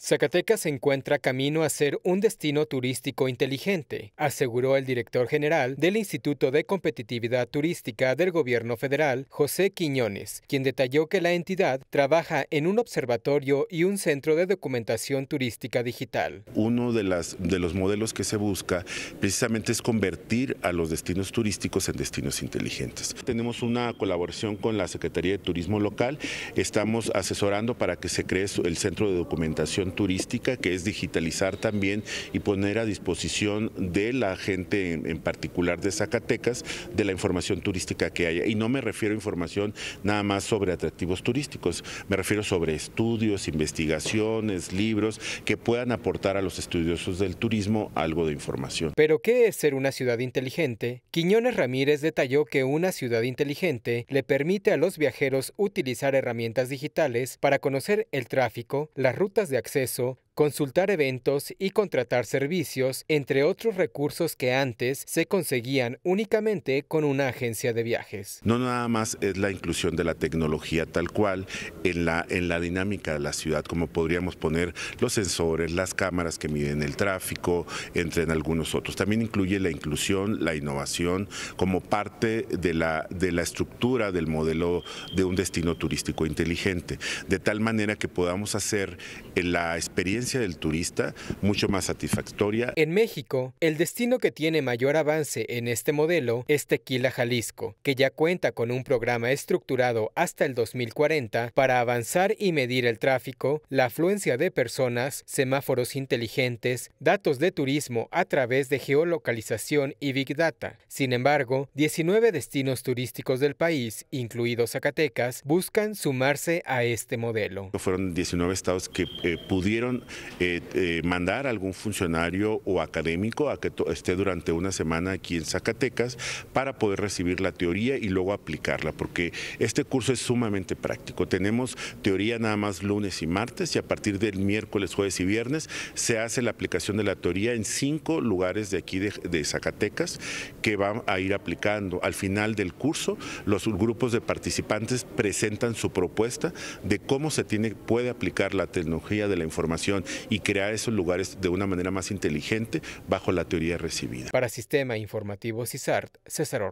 Zacatecas se encuentra camino a ser un destino turístico inteligente, aseguró el director general del Instituto de Competitividad Turística del Gobierno Federal, José Quiñones, quien detalló que la entidad trabaja en un observatorio y un centro de documentación turística digital. Uno de, de los modelos que se busca precisamente es convertir a los destinos turísticos en destinos inteligentes. Tenemos una colaboración con la Secretaría de Turismo Local, estamos asesorando para que se cree el centro de documentación turística, que es digitalizar también y poner a disposición de la gente, en, particular de Zacatecas, de la información turística que haya. Y no me refiero a información nada más sobre atractivos turísticos, me refiero sobre estudios, investigaciones, libros que puedan aportar a los estudiosos del turismo algo de información. Pero ¿qué es ser una ciudad inteligente? Quiñones Ramírez detalló que una ciudad inteligente le permite a los viajeros utilizar herramientas digitales para conocer el tráfico, las rutas de acceso, acceso consultar eventos y contratar servicios, entre otros recursos que antes se conseguían únicamente con una agencia de viajes. No nada más es la inclusión de la tecnología tal cual en la, en la dinámica de la ciudad, como podríamos poner los sensores, las cámaras que miden el tráfico, entre algunos otros. También incluye la inclusión, la innovación como parte de la, de la estructura del modelo de un destino turístico inteligente, de tal manera que podamos hacer la experiencia del turista mucho más satisfactoria. En México, el destino que tiene mayor avance en este modelo es Tequila, Jalisco, que ya cuenta con un programa estructurado hasta el 2040 para avanzar y medir el tráfico, la afluencia de personas, semáforos inteligentes, datos de turismo a través de geolocalización y Big Data. Sin embargo, 19 destinos turísticos del país, incluidos Zacatecas, buscan sumarse a este modelo. Fueron 19 estados que eh, pudieron eh, eh, mandar a algún funcionario o académico a que esté durante una semana aquí en Zacatecas para poder recibir la teoría y luego aplicarla, porque este curso es sumamente práctico. Tenemos teoría nada más lunes y martes y a partir del miércoles, jueves y viernes se hace la aplicación de la teoría en cinco lugares de aquí de, de Zacatecas que van a ir aplicando. Al final del curso, los grupos de participantes presentan su propuesta de cómo se tiene, puede aplicar la tecnología de la información y crear esos lugares de una manera más inteligente bajo la teoría recibida. Para Sistema Informativo CISART, César